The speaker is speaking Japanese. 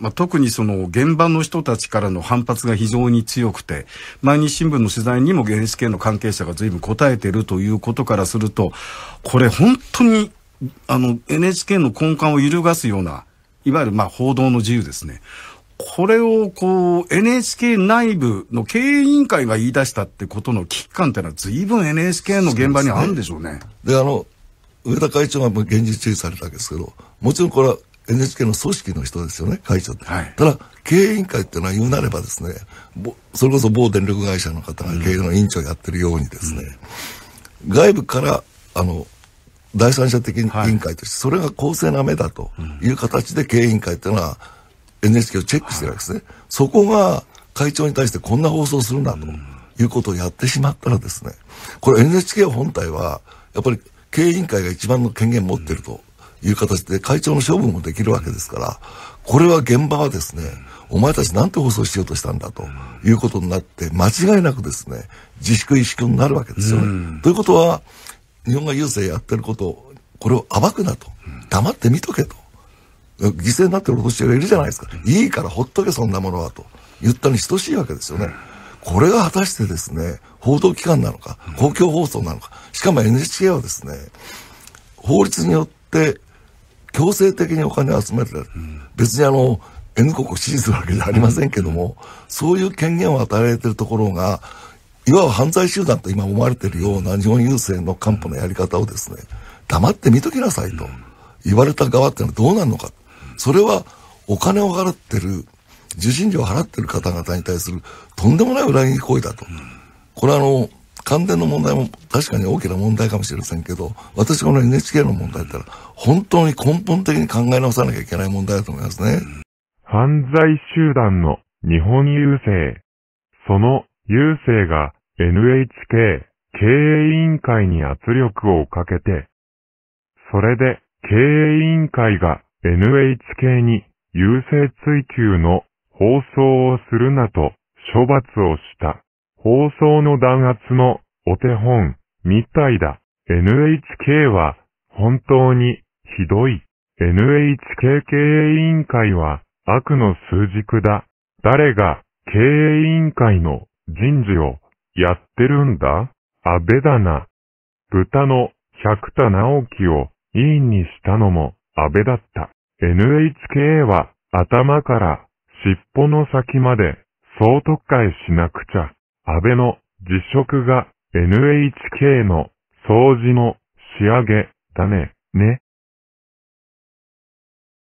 まあ、特にその現場の人たちからの反発が非常に強くて、毎日新聞の取材にも NHK の関係者が随分答えてるということからすると、これ本当にあの NHK の根幹を揺るがすような、いわゆるまあ報道の自由ですね。これをこう NHK 内部の経営委員会が言い出したってことの危機感っていうのは随分 NHK の現場にあるんでしょうね。で、ね、あの、上田会長が現実注意されたわけですけど、もちろんこれは NHK の組織の人ですよね、会長って。はい、ただ、経営委員会っていうのは言うなればですね、それこそ某電力会社の方が経営の委員長やってるようにですね、うん、外部から、あの、第三者的委員会として、それが公正な目だという形で経営委員会っていうのは NHK をチェックしてるわけですね。はい、そこが会長に対してこんな放送するなということをやってしまったらですね、これ NHK 本体は、やっぱり経営委員会が一番の権限持ってると。うんいう形で会長の処分もできるわけですから、これは現場はですね、お前たちなんて放送しようとしたんだということになって、間違いなくですね、自粛意識になるわけですよね。ということは、日本が郵政やってること、これを暴くなと。黙って見とけと。犠牲になってるお年寄りがいるじゃないですか。いいからほっとけ、そんなものはと言ったに等しいわけですよね。これが果たしてですね、報道機関なのか、公共放送なのか、しかも NHK はですね、法律によって強制的にお金を集めて、別にあの、N 国を支持するわけじゃありませんけども、そういう権限を与えられているところが、いわば犯罪集団と今思われているような日本郵政の官報のやり方をですね、黙って見ときなさいと言われた側っていうのはどうなるのか。それはお金を払ってる、受信料を払ってる方々に対するとんでもない裏切り行為だと。これはあの、関連の問題も確かに大きな問題かもしれませんけど、私この NHK の問題ったら、本当に根本的に考え直さなきゃいけない問題だと思いますね。犯罪集団の日本郵政。その郵政が NHK 経営委員会に圧力をかけて、それで経営委員会が NHK に郵政追求の放送をするなと処罰をした。放送の弾圧のお手本、みたいだ。NHK は、本当に、ひどい。NHK 経営委員会は、悪の数軸だ。誰が、経営委員会の人事を、やってるんだ安倍だな。豚の百田直樹を委員にしたのも安倍だった。NHK は頭から尻尾の先まで総特会しなくちゃ。安倍の辞職が NHK の掃除の仕上げだね、ね。